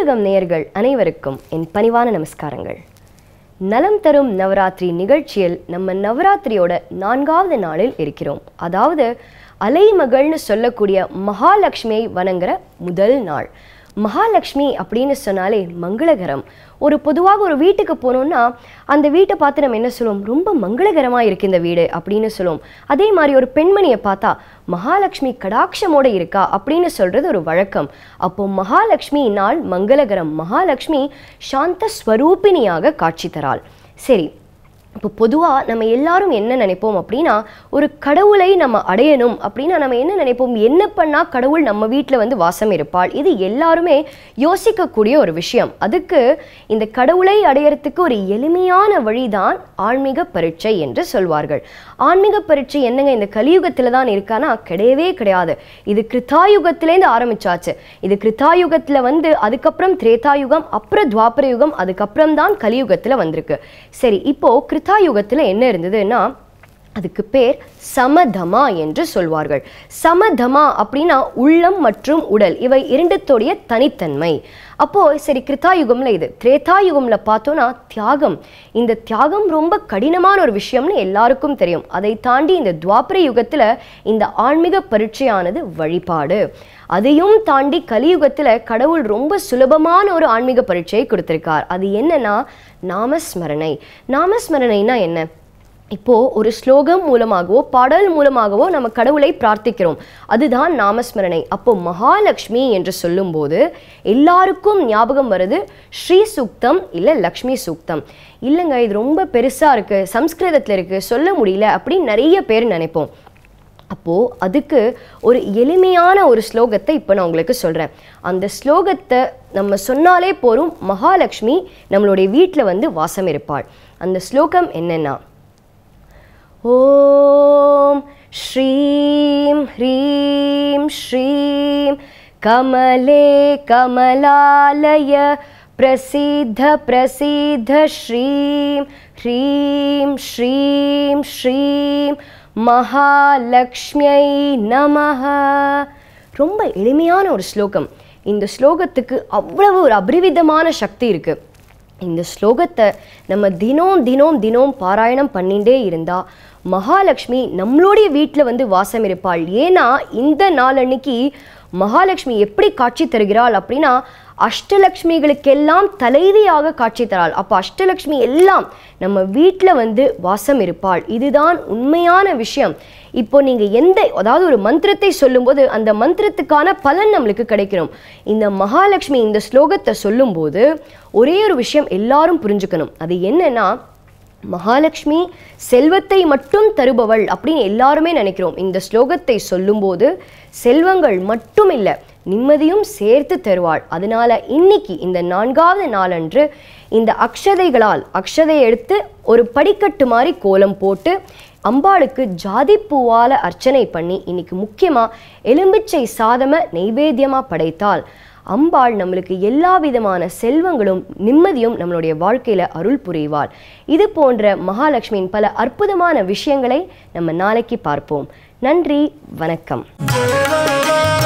சூரியகம் நேயர்கள் அனைவருக்கும் என் பணிவான நமஸ்காரங்கள் நலம் தரும் நவராத்திரி நிகழ்ச்சியில் நம்ம நவராத்திரியோட நான்காவது நாளில் இருக்கிறோம் அதாவது அலைமகள்னு சொல்லக்கூடிய மகாலட்சுமியை வணங்குற முதல் நாள் மகாலட்சுமி அப்படின்னு சொன்னாலே மங்களகரம் ஒரு பொதுவாக ஒரு வீட்டுக்கு போனோம்னா அந்த வீட்டை பார்த்து நம்ம என்ன சொல்லுவோம் ரொம்ப மங்களகரமாக இருக்குது இந்த வீடு அப்படின்னு சொல்லுவோம் அதே மாதிரி ஒரு பெண்மணியை பார்த்தா மகாலட்சுமி கடாட்சமோடு இருக்கா அப்படின்னு சொல்கிறது ஒரு வழக்கம் அப்போ மகாலட்சுமி நாள் மங்களகரம் மகாலட்சுமி சாந்த ஸ்வரூபிணியாக காட்சி தராள் சரி இப்போ பொதுவாக நம்ம எல்லாரும் என்ன நினைப்போம் அப்படின்னா ஒரு கடவுளை நம்ம அடையணும் அப்படின்னா நம்ம என்ன நினைப்போம் என்ன பண்ணால் கடவுள் நம்ம வீட்டில் வந்து வாசம் இருப்பாள் இது எல்லாருமே யோசிக்கக்கூடிய ஒரு விஷயம் அதுக்கு இந்த கடவுளை அடையறதுக்கு ஒரு எளிமையான வழிதான் ஆன்மீக பரீட்சை என்று சொல்வார்கள் ஆன்மீக பரீட்சை என்னங்க இந்த கலியுகத்தில் தான் இருக்கானா கிடையவே கிடையாது இது கிருத்தாயுகத்திலேருந்து ஆரம்பிச்சாச்சு இது கிருத்தாயுகத்தில் வந்து அதுக்கப்புறம் திரேதாயுகம் அப்புறம் துவாபர யுகம் அதுக்கப்புறம் தான் கலியுகத்தில் வந்திருக்கு சரி இப்போ த்ரேதா யுகத்தில் என்ன இருந்ததுன்னா அதுக்கு பேர் சமதமா என்று சொல்வார்கள் சமதமா அப்படின்னா உள்ளம் மற்றும் உடல் இவை இரண்டுத்தோடைய தனித்தன்மை அப்போது சரி கிருத்தா யுகமில் இது திரேதா யுகமில் பார்த்தோன்னா தியாகம் இந்த தியாகம் ரொம்ப கடினமான ஒரு விஷயம்னு எல்லாருக்கும் தெரியும் அதை தாண்டி இந்த துவாபர யுகத்தில் இந்த ஆன்மீக பரீட்சையானது வழிபாடு அதையும் தாண்டி கலியுகத்தில் கடவுள் ரொம்ப சுலபமான ஒரு ஆன்மீக பரீட்சையை கொடுத்திருக்கார் அது என்னன்னா நாமஸ்மரணை நாமஸ்மரணைனா என்ன இப்போது ஒரு ஸ்லோகம் மூலமாகவோ பாடல் மூலமாகவோ நம்ம கடவுளை பிரார்த்திக்கிறோம் அதுதான் நாமஸ்மரணை அப்போ மகாலட்சுமி என்று சொல்லும்போது எல்லாருக்கும் ஞாபகம் வருது ஸ்ரீ சூக்தம் இல்லை லக்ஷ்மி சூக்தம் இல்லைங்க இது ரொம்ப பெருசாக இருக்குது சம்ஸ்கிருதத்தில் இருக்குது சொல்ல முடியல அப்படின்னு நிறைய பேர் நினைப்போம் அப்போது அதுக்கு ஒரு எளிமையான ஒரு ஸ்லோகத்தை இப்போ நான் உங்களுக்கு சொல்கிறேன் அந்த ஸ்லோகத்தை நம்ம சொன்னாலே போரும் மகாலட்சுமி நம்மளுடைய வீட்டில் வந்து வாசம் இருப்பாள் அந்த ஸ்லோகம் என்னென்னா ஓம் ஸ்ரீம் ஹ்ரீம் ஸ்ரீம் கமலே கமலாலய பிரசித்த பிரசித்த ஸ்ரீம் ஹ்ரீம் ஸ்ரீம் ஸ்ரீம் மகாலக்ஷ்மியை நம ரொம்ப எளிமையான ஒரு ஸ்லோகம் இந்த ஸ்லோகத்துக்கு அவ்வளவு ஒரு அபரிவிதமான சக்தி இருக்குது இந்த ஸ்லோகத்தை நம்ம தினம் தினம் தினம் பாராயணம் பண்ணிகிட்டே இருந்தால் மகாலட்சுமி நம்மளுடைய வீட்டில் வந்து வாசம் இருப்பாள் ஏன்னா இந்த நாளன்னைக்கு மகாலட்சுமி எப்படி காட்சி தருகிறாள் அப்படின்னா அஷ்டலக்ஷ்மிகளுக்கெல்லாம் தலைவியாக காட்சி தராள் அப்போ அஷ்டலக்ஷ்மி எல்லாம் நம்ம வீட்டில் வந்து வாசம் இருப்பாள் இதுதான் உண்மையான விஷயம் இப்போ நீங்கள் எந்த அதாவது ஒரு மந்திரத்தை சொல்லும்போது அந்த மந்திரத்துக்கான பலன் நம்மளுக்கு கிடைக்கணும் இந்த மகாலட்சுமி இந்த ஸ்லோகத்தை சொல்லும்போது ஒரே ஒரு விஷயம் எல்லாரும் புரிஞ்சுக்கணும் அது என்னன்னா மகாலட்சுமி செல்வத்தை மட்டும் தருபவள் அப்படின்னு எல்லாருமே நினைக்கிறோம் இந்த ஸ்லோகத்தை சொல்லும்போது செல்வங்கள் மட்டும் இல்லை நிம்மதியும் சேர்த்து தருவாள் அதனால இன்னைக்கு இந்த நான்காவது நாளன்று இந்த அக்ஷதைகளால் அக்ஷதை எடுத்து ஒரு படிக்கட்டு மாதிரி கோலம் போட்டு அம்பாளுக்கு ஜாதி பூவால் அர்ச்சனை பண்ணி இன்னைக்கு முக்கியமாக எலும்பிச்சை சாதம நெய்வேத்தியமாக படைத்தாள் அம்பாள் நம்மளுக்கு எல்லா விதமான செல்வங்களும் நிம்மதியும் நம்மளுடைய வாழ்க்கையில் அருள் புரிவாள் இது போன்ற மகாலட்சுமியின் பல அற்புதமான விஷயங்களை நம்ம நாளைக்கு பார்ப்போம் நன்றி வணக்கம்